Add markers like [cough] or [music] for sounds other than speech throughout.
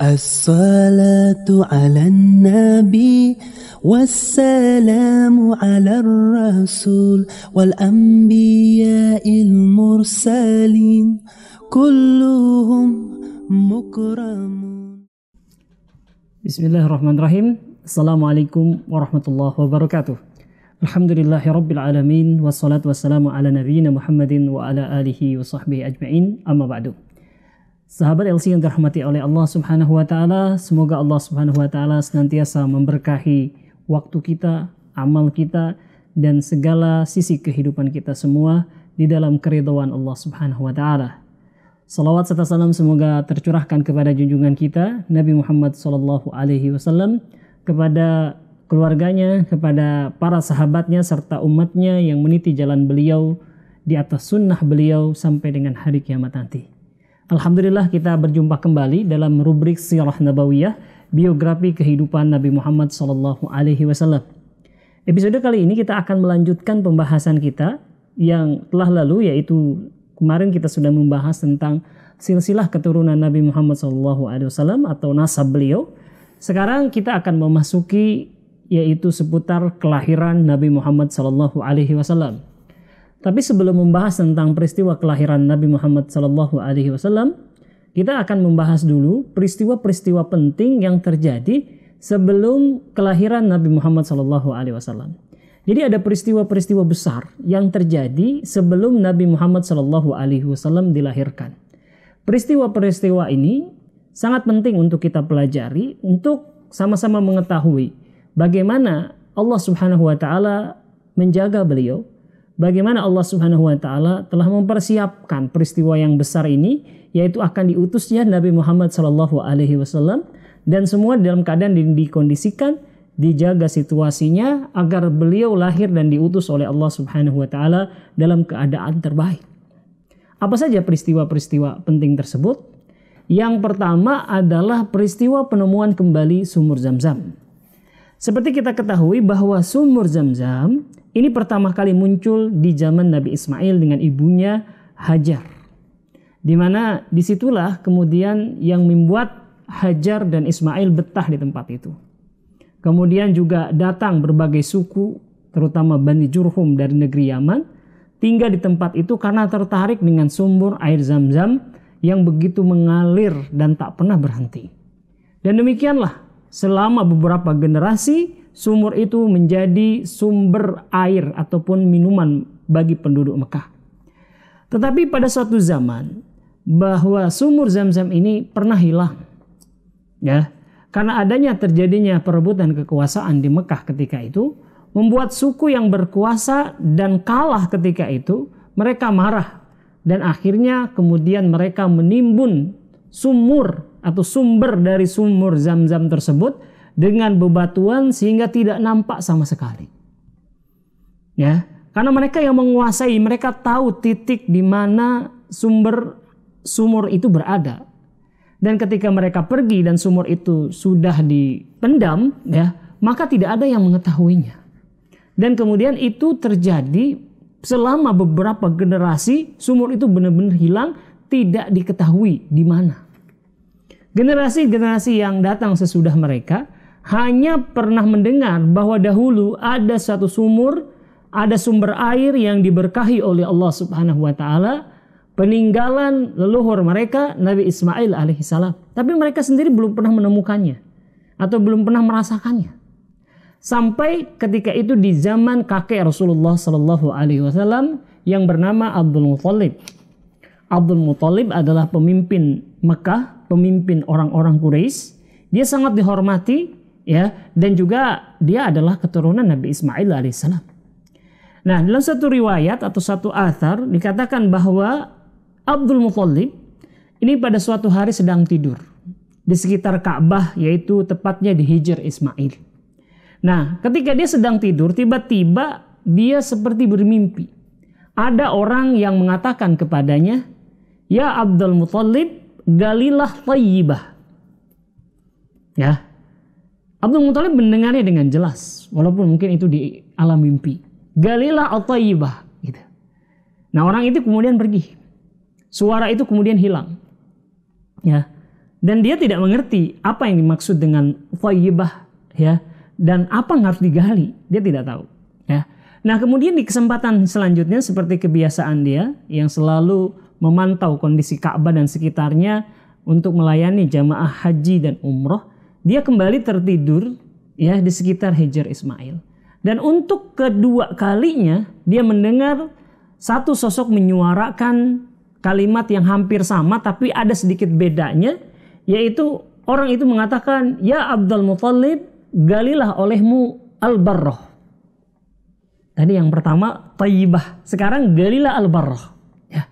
الصلاة على النبي والسلام على الرسول والأنبياء المرسلين كلهم مكرمون بسم الله الرحمن الرحيم السلام عليكم ورحمة الله وبركاته الحمد لله رب العالمين والصلاة والسلام على نبينا محمد وعلى آله وصحبه أجمعين أما بعد Sahabat LC yang dirahmati oleh Allah Subhanahu wa taala, semoga Allah Subhanahu wa taala senantiasa memberkahi waktu kita, amal kita dan segala sisi kehidupan kita semua di dalam keridhaan Allah Subhanahu wa taala. Salawat serta salam semoga tercurahkan kepada junjungan kita Nabi Muhammad sallallahu alaihi wasallam kepada keluarganya, kepada para sahabatnya serta umatnya yang meniti jalan beliau di atas sunnah beliau sampai dengan hari kiamat nanti. Alhamdulillah kita berjumpa kembali dalam rubrik Sirah Nabawiyah, biografi kehidupan Nabi Muhammad Sallallahu Alaihi Wasallam. Episode kali ini kita akan melanjutkan pembahasan kita yang telah lalu yaitu kemarin kita sudah membahas tentang silsilah keturunan Nabi Muhammad Sallallahu Alaihi Wasallam atau nasab beliau. Sekarang kita akan memasuki yaitu seputar kelahiran Nabi Muhammad Sallallahu Alaihi Wasallam. Tapi sebelum membahas tentang peristiwa kelahiran Nabi Muhammad Sallallahu Alaihi Wasallam, kita akan membahas dulu peristiwa-peristiwa penting yang terjadi sebelum kelahiran Nabi Muhammad Sallallahu Alaihi Wasallam. Jadi ada peristiwa-peristiwa besar yang terjadi sebelum Nabi Muhammad Sallallahu Alaihi Wasallam dilahirkan. Peristiwa-peristiwa ini sangat penting untuk kita pelajari untuk sama-sama mengetahui bagaimana Allah Subhanahu Wa Taala menjaga beliau, bagaimana Allah Subhanahu wa taala telah mempersiapkan peristiwa yang besar ini yaitu akan diutusnya Nabi Muhammad Shallallahu alaihi wasallam dan semua dalam keadaan dikondisikan dijaga situasinya agar beliau lahir dan diutus oleh Allah Subhanahu wa taala dalam keadaan terbaik. Apa saja peristiwa-peristiwa penting tersebut? Yang pertama adalah peristiwa penemuan kembali sumur Zamzam. zam Seperti kita ketahui bahwa sumur Zamzam zam ini pertama kali muncul di zaman Nabi Ismail dengan ibunya Hajar. Di mana disitulah kemudian yang membuat Hajar dan Ismail betah di tempat itu. Kemudian juga datang berbagai suku, terutama Bani Jurhum dari negeri Yaman, tinggal di tempat itu karena tertarik dengan sumber air zam-zam yang begitu mengalir dan tak pernah berhenti. Dan demikianlah selama beberapa generasi sumur itu menjadi sumber air ataupun minuman bagi penduduk Mekah. Tetapi pada suatu zaman bahwa sumur Zam-Zam ini pernah hilang. Ya, karena adanya terjadinya perebutan kekuasaan di Mekah ketika itu membuat suku yang berkuasa dan kalah ketika itu mereka marah dan akhirnya kemudian mereka menimbun sumur atau sumber dari sumur Zam-Zam tersebut dengan bebatuan sehingga tidak nampak sama sekali. Ya, karena mereka yang menguasai, mereka tahu titik di mana sumber sumur itu berada. Dan ketika mereka pergi dan sumur itu sudah dipendam, ya, maka tidak ada yang mengetahuinya. Dan kemudian itu terjadi selama beberapa generasi sumur itu benar-benar hilang, tidak diketahui di mana generasi-generasi yang datang sesudah mereka hanya pernah mendengar bahwa dahulu ada satu sumur, ada sumber air yang diberkahi oleh Allah Subhanahu wa taala peninggalan leluhur mereka Nabi Ismail alaihissalam. Tapi mereka sendiri belum pernah menemukannya atau belum pernah merasakannya. Sampai ketika itu di zaman kakek Rasulullah Shallallahu Alaihi Wasallam yang bernama Abdul Muthalib. Abdul Muthalib adalah pemimpin Mekah, pemimpin orang-orang Quraisy. Dia sangat dihormati ya dan juga dia adalah keturunan Nabi Ismail alaihissalam. Nah dalam satu riwayat atau satu athar dikatakan bahwa Abdul Muthalib ini pada suatu hari sedang tidur di sekitar Ka'bah yaitu tepatnya di Hijr Ismail. Nah ketika dia sedang tidur tiba-tiba dia seperti bermimpi. Ada orang yang mengatakan kepadanya, Ya Abdul Muthalib, galilah tayyibah. Ya, Abdul Muthalib mendengarnya dengan jelas, walaupun mungkin itu di alam mimpi. Galilah al tayyibah gitu. Nah, orang itu kemudian pergi. Suara itu kemudian hilang. Ya. Dan dia tidak mengerti apa yang dimaksud dengan tayyibah ya dan apa yang harus digali, dia tidak tahu, ya. Nah, kemudian di kesempatan selanjutnya seperti kebiasaan dia yang selalu memantau kondisi Ka'bah dan sekitarnya untuk melayani jamaah haji dan umroh, dia kembali tertidur ya di sekitar Hajar Ismail. Dan untuk kedua kalinya dia mendengar satu sosok menyuarakan kalimat yang hampir sama tapi ada sedikit bedanya yaitu orang itu mengatakan ya Abdul Muthalib galilah olehmu al-barroh. Tadi yang pertama tayyibah, sekarang galilah al-barroh. Ya.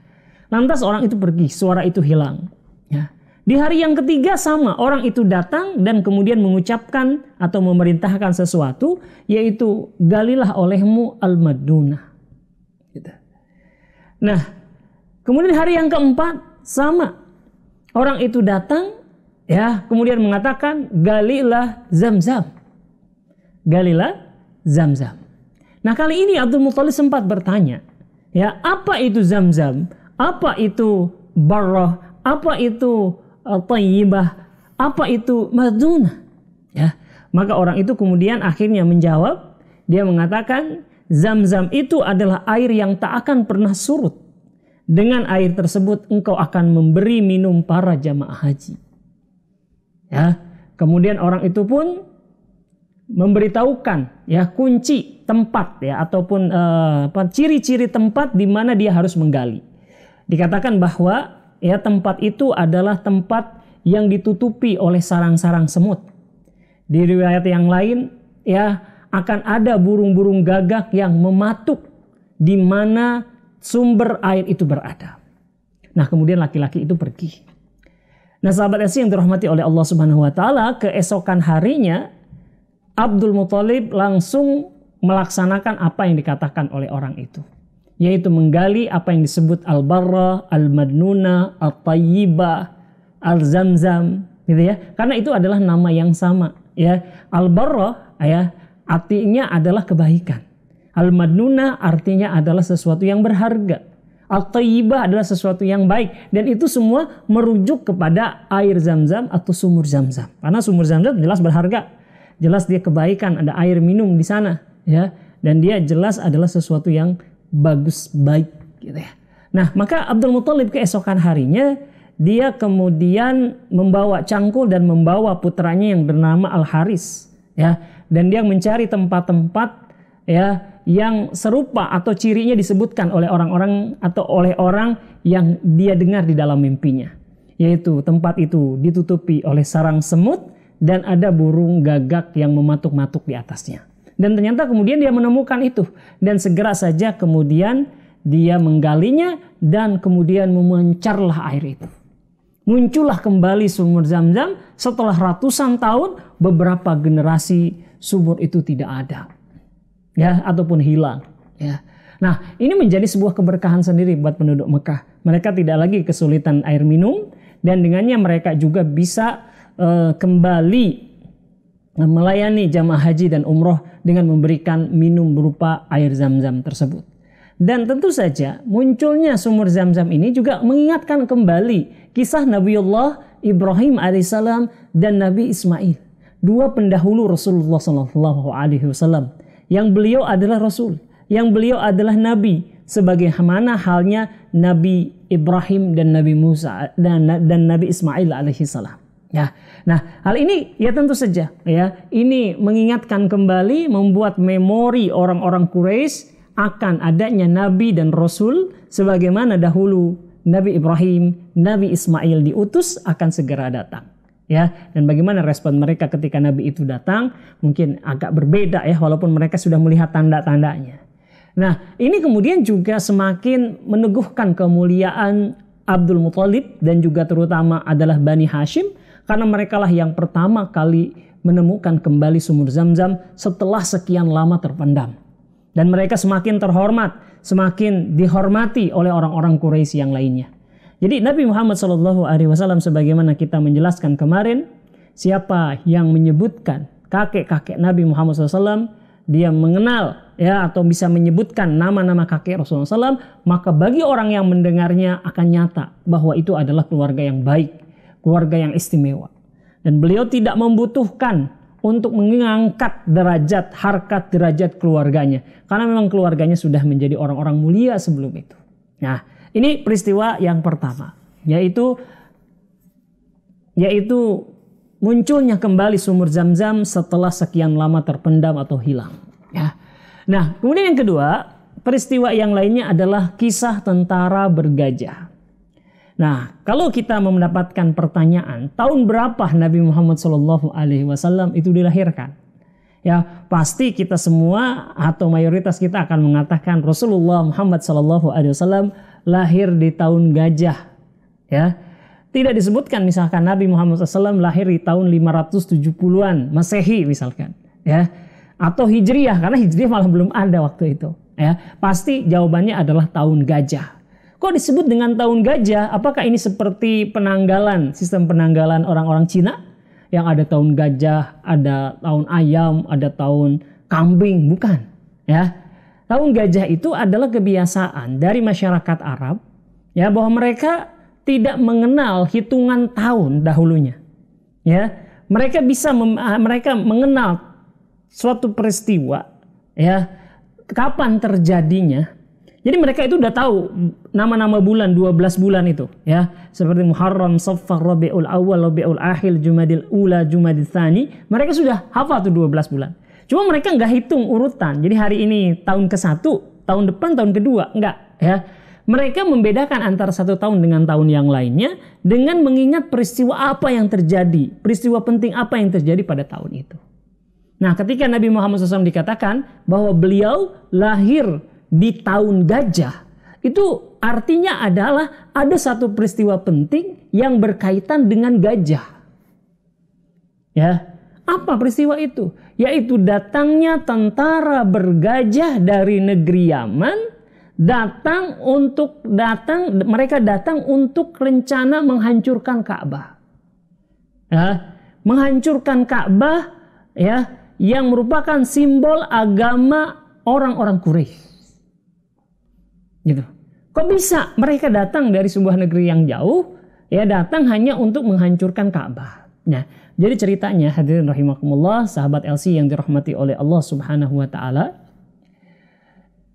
Lantas orang itu pergi, suara itu hilang. Ya. Di hari yang ketiga sama, orang itu datang dan kemudian mengucapkan atau memerintahkan sesuatu, yaitu galilah olehmu al-madunah. Gitu. Nah, kemudian hari yang keempat sama. Orang itu datang ya, kemudian mengatakan galilah zam-zam. Galilah zam-zam. Nah, kali ini Abdul Muthalib sempat bertanya, ya, apa itu zam-zam? Apa itu barrah? Apa itu Eh, thayyibah. Apa itu madunah? Ya. Maka orang itu kemudian akhirnya menjawab, dia mengatakan Zam-zam itu adalah air yang tak akan pernah surut. Dengan air tersebut engkau akan memberi minum para jamaah haji. Ya, kemudian orang itu pun memberitahukan ya kunci tempat ya ataupun eh, ciri-ciri eh, ciri -ciri tempat di mana dia harus menggali. Dikatakan bahwa Ya, tempat itu adalah tempat yang ditutupi oleh sarang-sarang semut. Di riwayat yang lain, ya akan ada burung-burung gagak yang mematuk di mana sumber air itu berada. Nah, kemudian laki-laki itu pergi. Nah, sahabat Esi yang dirahmati oleh Allah Subhanahu wa taala, keesokan harinya Abdul Muthalib langsung melaksanakan apa yang dikatakan oleh orang itu yaitu menggali apa yang disebut al-barra, al-madnuna, al-tayyiba, al-zamzam gitu ya. Karena itu adalah nama yang sama ya. Al-barra ya artinya adalah kebaikan. Al-madnuna artinya adalah sesuatu yang berharga. Al-tayyibah adalah sesuatu yang baik dan itu semua merujuk kepada air Zam-Zam atau sumur Zam-Zam. Karena sumur Zam-Zam jelas berharga. Jelas dia kebaikan, ada air minum di sana, ya. Dan dia jelas adalah sesuatu yang bagus baik gitu ya. Nah, maka Abdul Muthalib keesokan harinya dia kemudian membawa cangkul dan membawa putranya yang bernama Al Haris ya dan dia mencari tempat-tempat ya yang serupa atau cirinya disebutkan oleh orang-orang atau oleh orang yang dia dengar di dalam mimpinya yaitu tempat itu ditutupi oleh sarang semut dan ada burung gagak yang mematuk-matuk di atasnya. Dan ternyata kemudian dia menemukan itu. Dan segera saja kemudian dia menggalinya dan kemudian memancarlah air itu. Muncullah kembali sumur zam-zam setelah ratusan tahun beberapa generasi sumur itu tidak ada. Ya, ataupun hilang. Ya. Nah, ini menjadi sebuah keberkahan sendiri buat penduduk Mekah. Mereka tidak lagi kesulitan air minum dan dengannya mereka juga bisa uh, kembali melayani jamaah haji dan umroh dengan memberikan minum berupa air zam-zam tersebut. Dan tentu saja munculnya sumur zam-zam ini juga mengingatkan kembali kisah Nabiullah Ibrahim alaihissalam dan Nabi Ismail. Dua pendahulu Rasulullah Sallallahu Alaihi Wasallam yang beliau adalah Rasul, yang beliau adalah Nabi, sebagai mana halnya Nabi Ibrahim dan Nabi Musa dan, Nabi Ismail alaihissalam. Ya. Nah, hal ini ya tentu saja ya, ini mengingatkan kembali membuat memori orang-orang Quraisy akan adanya nabi dan rasul sebagaimana dahulu Nabi Ibrahim, Nabi Ismail diutus akan segera datang. Ya, dan bagaimana respon mereka ketika nabi itu datang? Mungkin agak berbeda ya walaupun mereka sudah melihat tanda-tandanya. Nah, ini kemudian juga semakin meneguhkan kemuliaan Abdul Muthalib dan juga terutama adalah Bani Hashim karena merekalah yang pertama kali menemukan kembali sumur Zam-Zam setelah sekian lama terpendam. Dan mereka semakin terhormat, semakin dihormati oleh orang-orang Quraisy yang lainnya. Jadi Nabi Muhammad SAW, sebagaimana kita menjelaskan kemarin, siapa yang menyebutkan kakek-kakek Nabi Muhammad SAW, dia mengenal ya atau bisa menyebutkan nama-nama kakek Rasulullah SAW, maka bagi orang yang mendengarnya akan nyata bahwa itu adalah keluarga yang baik, keluarga yang istimewa. Dan beliau tidak membutuhkan untuk mengangkat derajat, harkat derajat keluarganya. Karena memang keluarganya sudah menjadi orang-orang mulia sebelum itu. Nah, ini peristiwa yang pertama, yaitu yaitu munculnya kembali sumur Zam-Zam setelah sekian lama terpendam atau hilang. Ya. Nah, kemudian yang kedua, peristiwa yang lainnya adalah kisah tentara bergajah. Nah, kalau kita mendapatkan pertanyaan, tahun berapa Nabi Muhammad Alaihi Wasallam itu dilahirkan? Ya, pasti kita semua atau mayoritas kita akan mengatakan Rasulullah Muhammad Alaihi Wasallam lahir di tahun gajah. Ya, tidak disebutkan misalkan Nabi Muhammad SAW lahir di tahun 570-an Masehi misalkan. Ya, atau hijriyah karena hijriyah malah belum ada waktu itu. Ya, pasti jawabannya adalah tahun gajah Kok disebut dengan tahun gajah? Apakah ini seperti penanggalan, sistem penanggalan orang-orang Cina? Yang ada tahun gajah, ada tahun ayam, ada tahun kambing, bukan. Ya. Tahun gajah itu adalah kebiasaan dari masyarakat Arab ya bahwa mereka tidak mengenal hitungan tahun dahulunya. Ya, mereka bisa mem, ah, mereka mengenal suatu peristiwa ya kapan terjadinya jadi mereka itu udah tahu nama-nama bulan 12 bulan itu ya. Seperti Muharram, Safar, Rabiul Awal, Rabiul Akhir, Jumadil Ula, Jumadil Tsani. Mereka sudah hafal tuh 12 bulan. Cuma mereka nggak hitung urutan. Jadi hari ini tahun ke-1, tahun depan tahun kedua, enggak ya. Mereka membedakan antara satu tahun dengan tahun yang lainnya dengan mengingat peristiwa apa yang terjadi, peristiwa penting apa yang terjadi pada tahun itu. Nah, ketika Nabi Muhammad SAW dikatakan bahwa beliau lahir di tahun gajah itu artinya adalah ada satu peristiwa penting yang berkaitan dengan gajah. Ya, apa peristiwa itu? Yaitu datangnya tentara bergajah dari negeri Yaman datang untuk datang mereka datang untuk rencana menghancurkan Ka'bah. Ya, menghancurkan Ka'bah ya yang merupakan simbol agama orang-orang Quraisy. Gitu. Kok bisa mereka datang dari sebuah negeri yang jauh ya datang hanya untuk menghancurkan Ka'bah. Nah, jadi ceritanya hadirin rahimakumullah, sahabat LC yang dirahmati oleh Allah Subhanahu wa taala.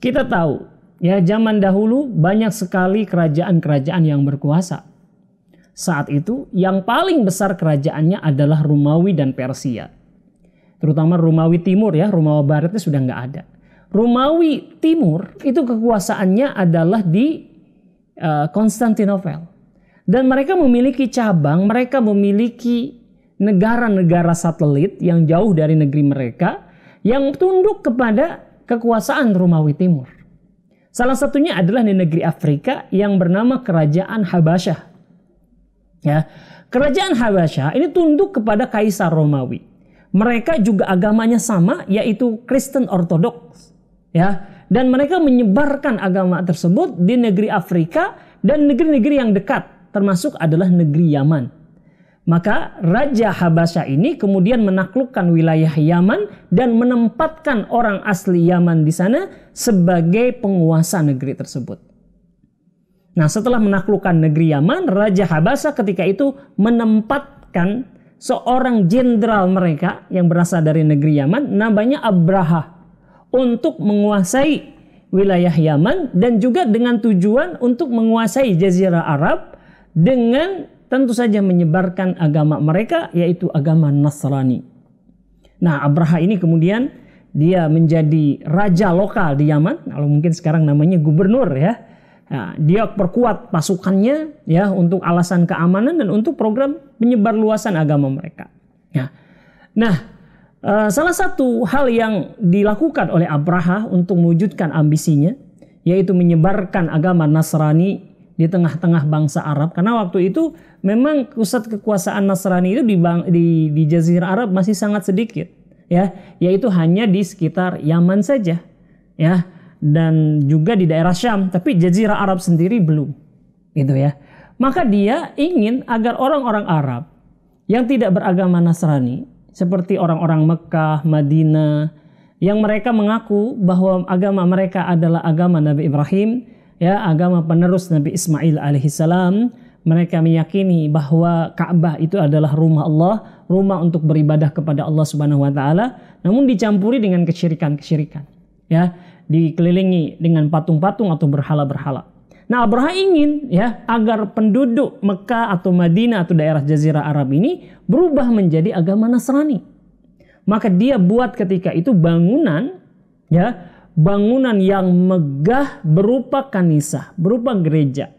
Kita tahu ya zaman dahulu banyak sekali kerajaan-kerajaan yang berkuasa. Saat itu yang paling besar kerajaannya adalah Romawi dan Persia. Terutama Romawi Timur ya, Romawi Baratnya sudah nggak ada. Romawi Timur itu kekuasaannya adalah di e, Konstantinopel. Dan mereka memiliki cabang, mereka memiliki negara-negara satelit yang jauh dari negeri mereka yang tunduk kepada kekuasaan Romawi Timur. Salah satunya adalah di negeri Afrika yang bernama Kerajaan Habasyah. Ya, Kerajaan Habasyah ini tunduk kepada Kaisar Romawi. Mereka juga agamanya sama yaitu Kristen Ortodoks ya dan mereka menyebarkan agama tersebut di negeri Afrika dan negeri-negeri yang dekat termasuk adalah negeri Yaman maka raja Habasya ini kemudian menaklukkan wilayah Yaman dan menempatkan orang asli Yaman di sana sebagai penguasa negeri tersebut Nah, setelah menaklukkan negeri Yaman, Raja Habasya ketika itu menempatkan seorang jenderal mereka yang berasal dari negeri Yaman namanya Abraha untuk menguasai wilayah Yaman dan juga dengan tujuan untuk menguasai jazirah Arab dengan tentu saja menyebarkan agama mereka yaitu agama Nasrani. Nah, Abraha ini kemudian dia menjadi raja lokal di Yaman, kalau mungkin sekarang namanya gubernur ya. Nah, dia perkuat pasukannya ya untuk alasan keamanan dan untuk program menyebarluasan agama mereka. Ya. Nah, nah Eh, salah satu hal yang dilakukan oleh Abraha untuk mewujudkan ambisinya yaitu menyebarkan agama Nasrani di tengah-tengah bangsa Arab karena waktu itu memang pusat kekuasaan Nasrani itu di, bang, di di jazirah Arab masih sangat sedikit ya yaitu hanya di sekitar Yaman saja ya dan juga di daerah Syam tapi jazirah Arab sendiri belum gitu ya maka dia ingin agar orang-orang Arab yang tidak beragama Nasrani seperti orang-orang Mekah, Madinah yang mereka mengaku bahwa agama mereka adalah agama Nabi Ibrahim, ya agama penerus Nabi Ismail alaihissalam. Mereka meyakini bahwa Ka'bah itu adalah rumah Allah, rumah untuk beribadah kepada Allah Subhanahu wa taala, namun dicampuri dengan kesyirikan-kesyirikan. Ya, dikelilingi dengan patung-patung atau berhala-berhala. Nah, Abraha ingin ya agar penduduk Mekah atau Madinah atau daerah Jazirah Arab ini berubah menjadi agama Nasrani. Maka dia buat ketika itu bangunan ya, bangunan yang megah berupa kanisa, berupa gereja.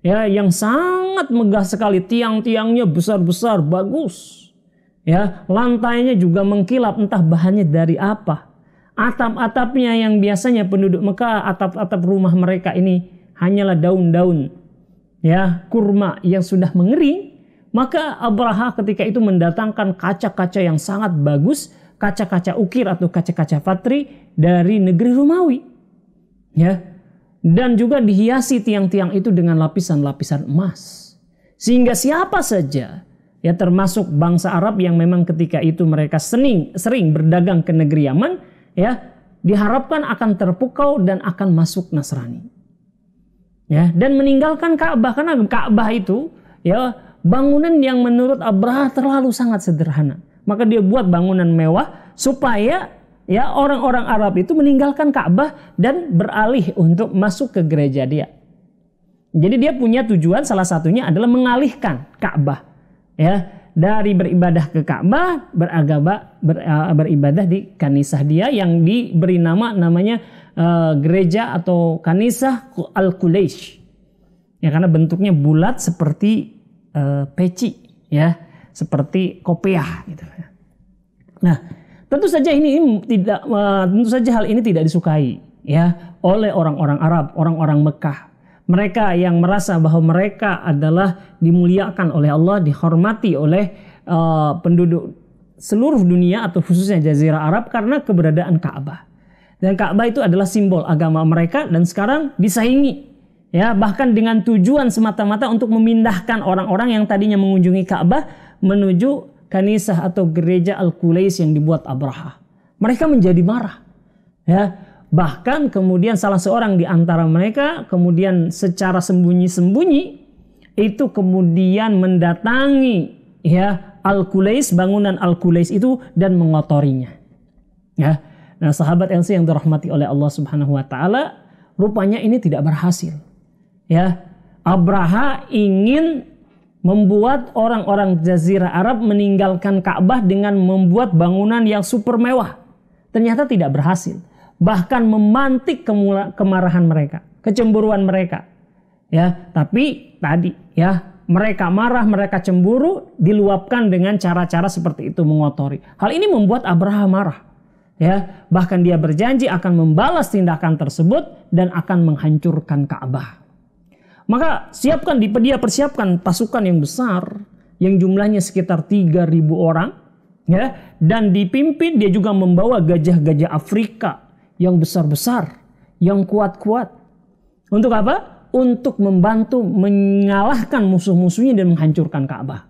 Ya, yang sangat megah sekali, tiang-tiangnya besar-besar, bagus. Ya, lantainya juga mengkilap, entah bahannya dari apa. Atap-atapnya yang biasanya penduduk Mekah, atap-atap rumah mereka ini hanyalah daun-daun ya kurma yang sudah mengering, maka Abraha ketika itu mendatangkan kaca-kaca yang sangat bagus, kaca-kaca ukir atau kaca-kaca fatri dari negeri Romawi. Ya. Dan juga dihiasi tiang-tiang itu dengan lapisan-lapisan emas. Sehingga siapa saja ya termasuk bangsa Arab yang memang ketika itu mereka sering sering berdagang ke negeri Yaman ya diharapkan akan terpukau dan akan masuk Nasrani ya dan meninggalkan Ka'bah karena Ka'bah itu ya bangunan yang menurut Abraha terlalu sangat sederhana. Maka dia buat bangunan mewah supaya ya orang-orang Arab itu meninggalkan Ka'bah dan beralih untuk masuk ke gereja dia. Jadi dia punya tujuan salah satunya adalah mengalihkan Ka'bah ya dari beribadah ke Ka'bah beragama ber, eh, beribadah di kanisah dia yang diberi nama namanya Eh, gereja atau kanisah al-Quraish. Ya karena bentuknya bulat seperti uh, peci ya, seperti kopiah gitu. Nah, tentu saja ini, ini tidak uh, tentu saja hal ini tidak disukai ya oleh orang-orang Arab, orang-orang Mekah. Mereka yang merasa bahwa mereka adalah dimuliakan oleh Allah, dihormati oleh uh, penduduk seluruh dunia atau khususnya Jazirah Arab karena keberadaan Ka'bah. Dan Ka'bah itu adalah simbol agama mereka dan sekarang disaingi. Ya, bahkan dengan tujuan semata-mata untuk memindahkan orang-orang yang tadinya mengunjungi Ka'bah menuju kanisah atau gereja Al-Qulais yang dibuat Abraha. Mereka menjadi marah. Ya, bahkan kemudian salah seorang di antara mereka kemudian secara sembunyi-sembunyi itu kemudian mendatangi ya Al-Qulais bangunan Al-Qulais itu dan mengotorinya. Ya. Nah, sahabat LC yang dirahmati oleh Allah Subhanahu wa taala, rupanya ini tidak berhasil. Ya, Abraha ingin membuat orang-orang jazirah Arab meninggalkan Ka'bah dengan membuat bangunan yang super mewah. Ternyata tidak berhasil. Bahkan memantik kemarahan mereka, kecemburuan mereka. Ya, tapi tadi ya, mereka marah, mereka cemburu diluapkan dengan cara-cara seperti itu mengotori. Hal ini membuat Abraham marah ya bahkan dia berjanji akan membalas tindakan tersebut dan akan menghancurkan Ka'bah maka siapkan di dia persiapkan pasukan yang besar yang jumlahnya sekitar 3000 orang ya dan dipimpin dia juga membawa gajah-gajah Afrika yang besar-besar yang kuat-kuat untuk apa untuk membantu mengalahkan musuh-musuhnya dan menghancurkan Ka'bah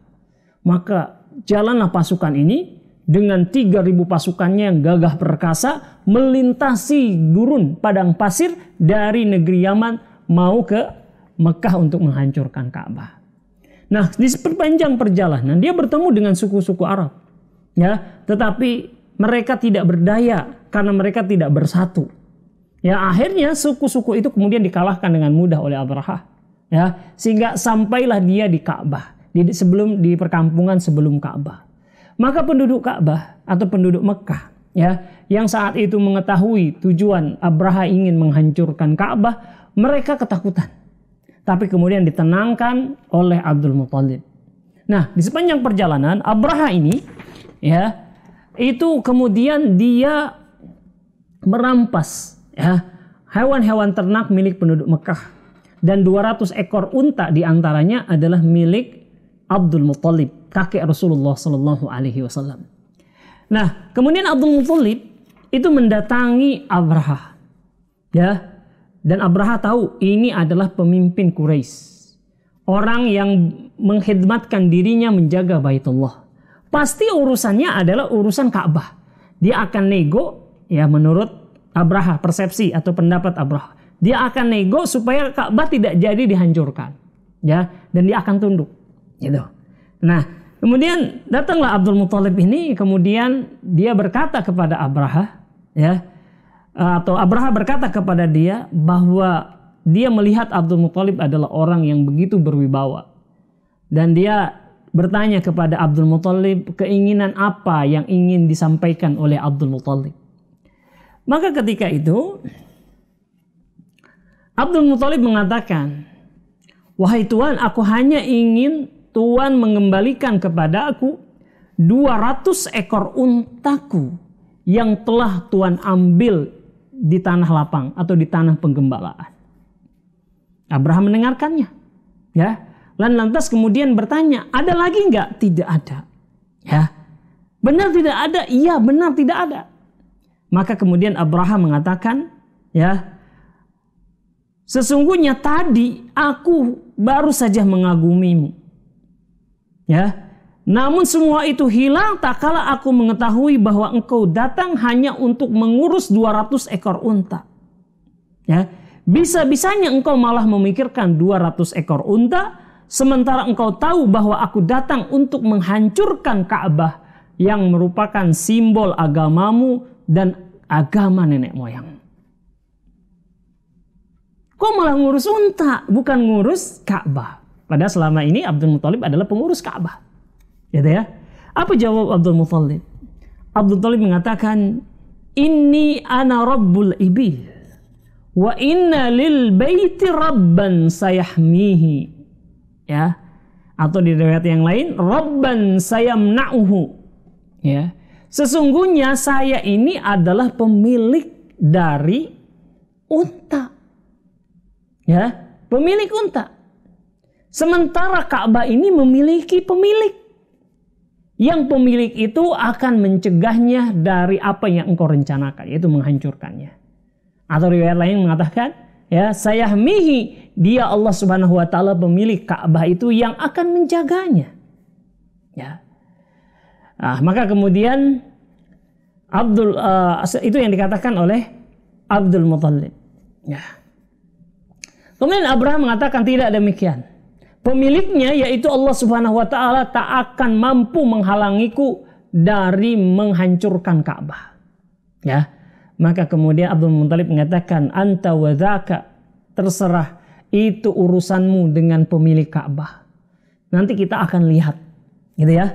maka jalanlah pasukan ini dengan 3.000 pasukannya yang gagah perkasa melintasi gurun padang pasir dari negeri Yaman mau ke Mekah untuk menghancurkan Ka'bah. Nah, di sepanjang perjalanan dia bertemu dengan suku-suku Arab. Ya, tetapi mereka tidak berdaya karena mereka tidak bersatu. Ya, akhirnya suku-suku itu kemudian dikalahkan dengan mudah oleh Abraha. Ya, sehingga sampailah dia di Ka'bah, di sebelum di perkampungan sebelum Ka'bah. Maka penduduk Ka'bah atau penduduk Mekah ya yang saat itu mengetahui tujuan Abraha ingin menghancurkan Ka'bah, mereka ketakutan. Tapi kemudian ditenangkan oleh Abdul Muthalib. Nah, di sepanjang perjalanan Abraha ini ya itu kemudian dia merampas ya hewan-hewan ternak milik penduduk Mekah dan 200 ekor unta diantaranya adalah milik Abdul Muthalib, kakek Rasulullah Shallallahu Alaihi Wasallam. Nah, kemudian Abdul Muthalib itu mendatangi Abraha, ya, dan Abraha tahu ini adalah pemimpin Quraisy, orang yang mengkhidmatkan dirinya menjaga baitullah. Pasti urusannya adalah urusan Ka'bah. Dia akan nego, ya, menurut Abraha, persepsi atau pendapat Abraha dia akan nego supaya Ka'bah tidak jadi dihancurkan ya dan dia akan tunduk Gitu. Nah, kemudian datanglah Abdul Muthalib ini kemudian dia berkata kepada Abraha ya eh, atau Abraha berkata kepada dia bahwa dia melihat Abdul Muthalib adalah orang yang begitu berwibawa dan dia bertanya kepada Abdul Muthalib keinginan apa yang ingin disampaikan oleh Abdul Muthalib. Maka ketika itu Abdul Muthalib mengatakan, "Wahai Tuhan, aku hanya ingin Tuhan mengembalikan kepada aku 200 ekor untaku yang telah Tuhan ambil di tanah lapang atau di tanah penggembalaan. Abraham mendengarkannya. Ya. Dan lantas kemudian bertanya, ada lagi enggak? Tidak ada. Ya. Benar tidak ada? Iya, benar tidak ada. Maka kemudian Abraham mengatakan, ya, sesungguhnya tadi aku baru saja mengagumimu Ya. Namun semua itu hilang tak kala aku mengetahui bahwa engkau datang hanya untuk mengurus 200 ekor unta. Ya. Bisa-bisanya engkau malah memikirkan 200 ekor unta sementara engkau tahu bahwa aku datang untuk menghancurkan Ka'bah yang merupakan simbol agamamu dan agama nenek moyang. Kok malah ngurus unta, bukan ngurus Ka'bah. Padahal selama ini Abdul Muthalib adalah pengurus Ka'bah. Gitu ya. Apa jawab Abdul Muthalib? Abdul Muthalib mengatakan, "Inni ana rabbul ibil wa inna lil baiti rabban sayahmihi." Ya. Atau di riwayat yang lain, "Rabban sayamna'uhu." Ya. Sesungguhnya saya ini adalah pemilik dari unta. Ya, pemilik unta. Sementara Ka'bah ini memiliki pemilik. Yang pemilik itu akan mencegahnya dari apa yang engkau rencanakan, yaitu menghancurkannya. Atau riwayat lain mengatakan, ya saya mihi dia Allah Subhanahu wa taala pemilik Ka'bah itu yang akan menjaganya. Ya. Nah, maka kemudian Abdul uh, itu yang dikatakan oleh Abdul Muthalib. Ya. Kemudian Abraham mengatakan tidak demikian pemiliknya yaitu Allah Subhanahu wa taala tak akan mampu menghalangiku dari menghancurkan Ka'bah. Ya. Maka kemudian Abdul Muthalib mengatakan anta wa terserah itu urusanmu dengan pemilik Ka'bah. Nanti kita akan lihat. Gitu ya.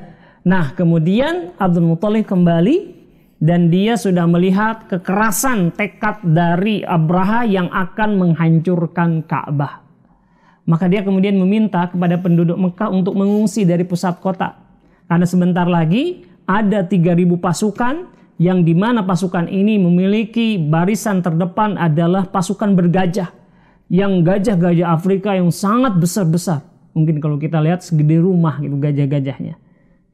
Nah, kemudian Abdul Muthalib kembali dan dia sudah melihat kekerasan tekad dari Abraha yang akan menghancurkan Ka'bah. Maka dia kemudian meminta kepada penduduk Mekah untuk mengungsi dari pusat kota. Karena sebentar lagi ada 3000 pasukan yang di mana pasukan ini memiliki barisan terdepan adalah pasukan bergajah. Yang gajah-gajah Afrika yang sangat besar-besar. Mungkin kalau kita lihat segede rumah gitu gajah-gajahnya.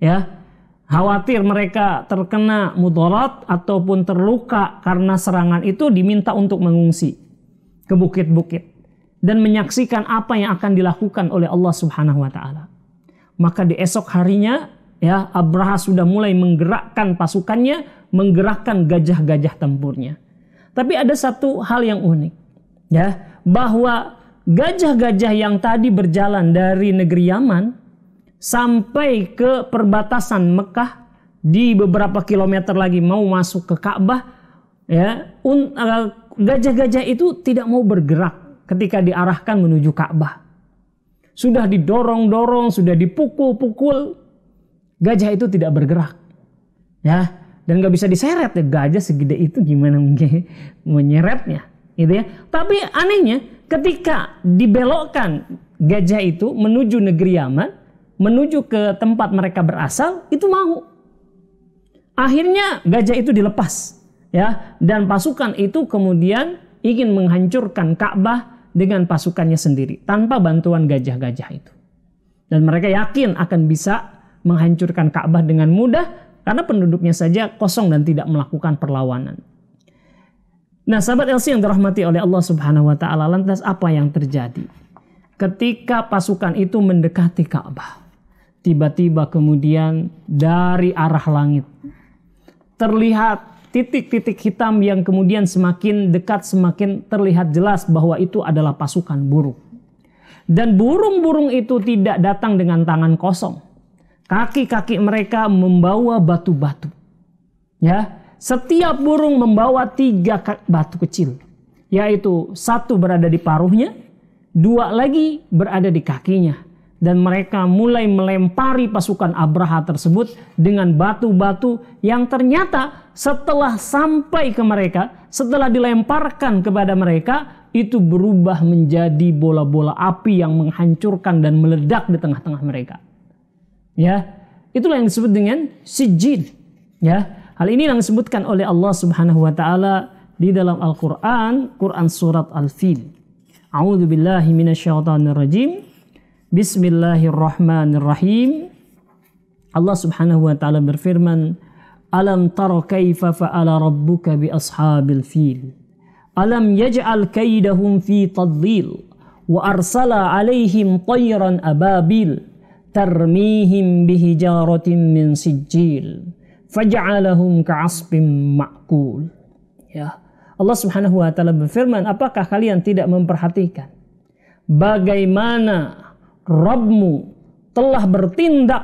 Ya, khawatir mereka terkena mudarat ataupun terluka karena serangan itu diminta untuk mengungsi ke bukit-bukit dan menyaksikan apa yang akan dilakukan oleh Allah Subhanahu wa taala. Maka di esok harinya ya Abraha sudah mulai menggerakkan pasukannya, menggerakkan gajah-gajah tempurnya. Tapi ada satu hal yang unik ya, bahwa gajah-gajah yang tadi berjalan dari negeri Yaman sampai ke perbatasan Mekah di beberapa kilometer lagi mau masuk ke Ka'bah ya, eh, gajah-gajah itu tidak mau bergerak ketika diarahkan menuju Ka'bah. Sudah didorong-dorong, sudah dipukul-pukul, gajah itu tidak bergerak. Ya, dan gak bisa diseret ya gajah segede itu gimana [laughs] menyeretnya gitu ya. Tapi anehnya ketika dibelokkan gajah itu menuju negeri Yaman, menuju ke tempat mereka berasal, itu mau. Akhirnya gajah itu dilepas ya dan pasukan itu kemudian ingin menghancurkan Ka'bah dengan pasukannya sendiri tanpa bantuan gajah-gajah itu. Dan mereka yakin akan bisa menghancurkan Ka'bah dengan mudah karena penduduknya saja kosong dan tidak melakukan perlawanan. Nah, sahabat Elsi yang dirahmati oleh Allah Subhanahu wa taala, lantas apa yang terjadi? Ketika pasukan itu mendekati Ka'bah, tiba-tiba kemudian dari arah langit terlihat titik-titik hitam yang kemudian semakin dekat semakin terlihat jelas bahwa itu adalah pasukan burung. Dan burung-burung itu tidak datang dengan tangan kosong. Kaki-kaki mereka membawa batu-batu. Ya, setiap burung membawa tiga batu kecil, yaitu satu berada di paruhnya, dua lagi berada di kakinya, dan mereka mulai melempari pasukan Abraha tersebut dengan batu-batu yang ternyata setelah sampai ke mereka, setelah dilemparkan kepada mereka, itu berubah menjadi bola-bola api yang menghancurkan dan meledak di tengah-tengah mereka. Ya, itulah yang disebut dengan sijid. Ya, hal ini yang disebutkan oleh Allah Subhanahu wa taala di dalam Al-Qur'an, Quran surat Al-Fil. A'udzu rajim. Bismillahirrahmanirrahim. Allah Subhanahu wa taala berfirman, "Alam tara kaifa fa'ala rabbuka bi ashabil fil? Alam yaj'al kaidahum fi tadlil wa arsala 'alaihim tayran ababil tarmihim bihijaratin min sijil faj'alahum ka'asbin ma'kul." Ya. Allah Subhanahu wa taala berfirman, "Apakah kalian tidak memperhatikan bagaimana Rabbmu telah bertindak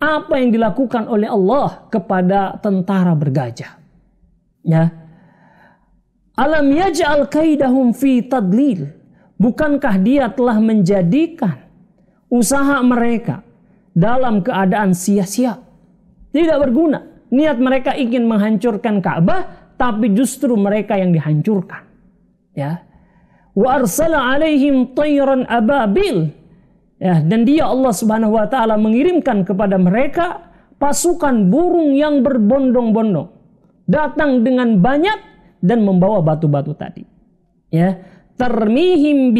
apa yang dilakukan oleh Allah kepada tentara bergajah. Ya. Alam yaj'al kaidahum fi tadlil. Bukankah dia telah menjadikan usaha mereka dalam keadaan sia-sia? Tidak berguna. Niat mereka ingin menghancurkan Ka'bah, tapi justru mereka yang dihancurkan. Ya. Wa arsala alaihim tayran ababil Ya, dan dia Allah Subhanahu wa taala mengirimkan kepada mereka pasukan burung yang berbondong-bondong datang dengan banyak dan membawa batu-batu tadi. Ya, termihim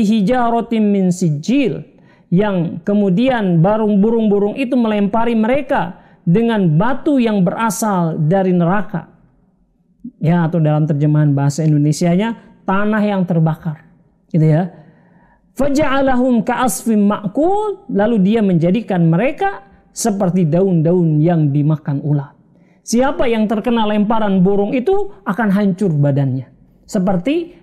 roti min sijil yang kemudian burung-burung itu melempari mereka dengan batu yang berasal dari neraka. Ya, atau dalam terjemahan bahasa Indonesianya tanah yang terbakar. Gitu ya. Faja'alahum ka'asfim ma'kul. Lalu dia menjadikan mereka seperti daun-daun yang dimakan ulat. Siapa yang terkena lemparan burung itu akan hancur badannya. Seperti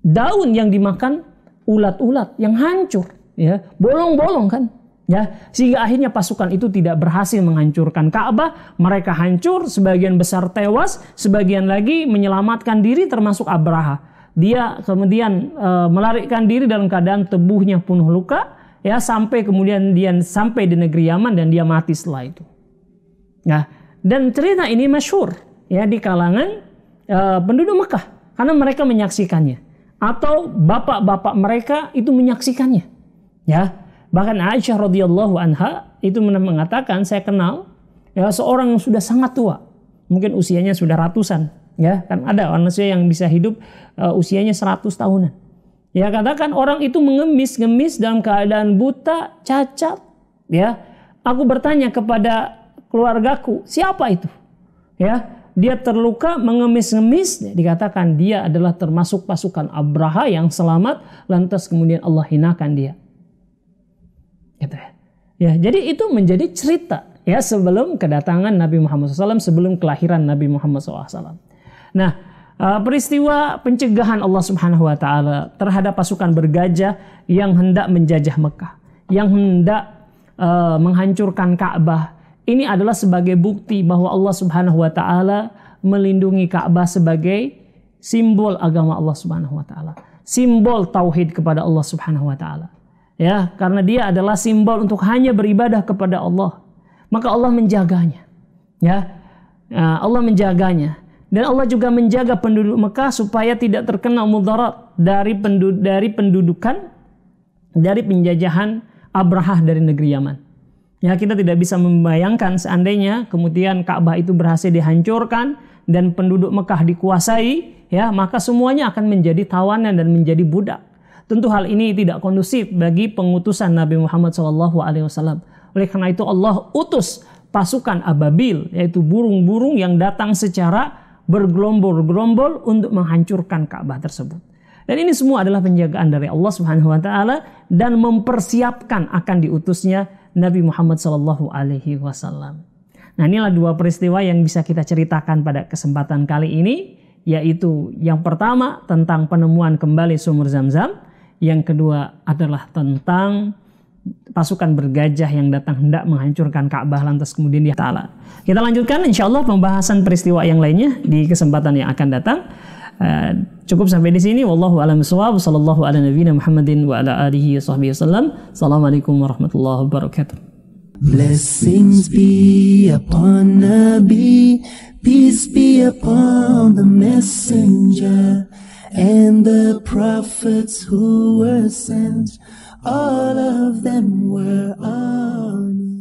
daun yang dimakan ulat-ulat yang hancur. ya Bolong-bolong kan. Ya, sehingga akhirnya pasukan itu tidak berhasil menghancurkan Ka'bah, mereka hancur, sebagian besar tewas, sebagian lagi menyelamatkan diri termasuk Abraha dia kemudian e, eh, melarikan diri dalam keadaan tubuhnya penuh luka ya sampai kemudian dia sampai di negeri Yaman dan dia mati setelah itu. Nah, dan cerita ini masyhur ya di kalangan e, penduduk Mekah karena mereka menyaksikannya atau bapak-bapak mereka itu menyaksikannya. Ya, bahkan Aisyah radhiyallahu anha itu mengatakan saya kenal ya seorang yang sudah sangat tua, mungkin usianya sudah ratusan Ya, kan ada manusia yang bisa hidup uh, usianya 100 tahunan. Ya, katakan orang itu mengemis-ngemis dalam keadaan buta, cacat, ya. Aku bertanya kepada keluargaku, siapa itu? Ya, dia terluka mengemis-ngemis ya, dikatakan dia adalah termasuk pasukan Abraha yang selamat lantas kemudian Allah hinakan dia gitu ya ya jadi itu menjadi cerita ya sebelum kedatangan Nabi Muhammad SAW sebelum kelahiran Nabi Muhammad SAW Nah, uh, peristiwa pencegahan Allah Subhanahu wa taala terhadap pasukan bergajah yang hendak menjajah Mekah, yang hendak uh, menghancurkan Ka'bah. Ini adalah sebagai bukti bahwa Allah Subhanahu wa taala melindungi Ka'bah sebagai simbol agama Allah Subhanahu wa taala, simbol tauhid kepada Allah Subhanahu wa taala. Ya, karena dia adalah simbol untuk hanya beribadah kepada Allah. Maka Allah menjaganya. Ya. Uh, Allah menjaganya. Dan Allah juga menjaga penduduk Mekah supaya tidak terkena mudarat dari penduduk, dari pendudukan dari penjajahan Abrahah dari negeri Yaman. Ya kita tidak bisa membayangkan seandainya kemudian Ka'bah itu berhasil dihancurkan dan penduduk Mekah dikuasai, ya maka semuanya akan menjadi tawanan dan menjadi budak. Tentu hal ini tidak kondusif bagi pengutusan Nabi Muhammad SAW. Oleh karena itu Allah utus pasukan ababil yaitu burung-burung yang datang secara bergerombol-gerombol untuk menghancurkan Ka'bah tersebut. Dan ini semua adalah penjagaan dari Allah Subhanahu wa taala dan mempersiapkan akan diutusnya Nabi Muhammad sallallahu alaihi wasallam. Nah, inilah dua peristiwa yang bisa kita ceritakan pada kesempatan kali ini yaitu yang pertama tentang penemuan kembali sumur Zamzam, zam yang kedua adalah tentang pasukan bergajah yang datang hendak menghancurkan Ka'bah lantas kemudian dia taala. Kita lanjutkan insya Allah pembahasan peristiwa yang lainnya di kesempatan yang akan datang. Uh, cukup sampai di sini wallahu a'lam bissawab sallallahu ala nabiyina Muhammadin wa ala alihi wasahbihi wasallam. Assalamualaikum warahmatullahi wabarakatuh. Blessings be upon Nabi, peace be upon the messenger and the prophets who were sent. all of them were honest.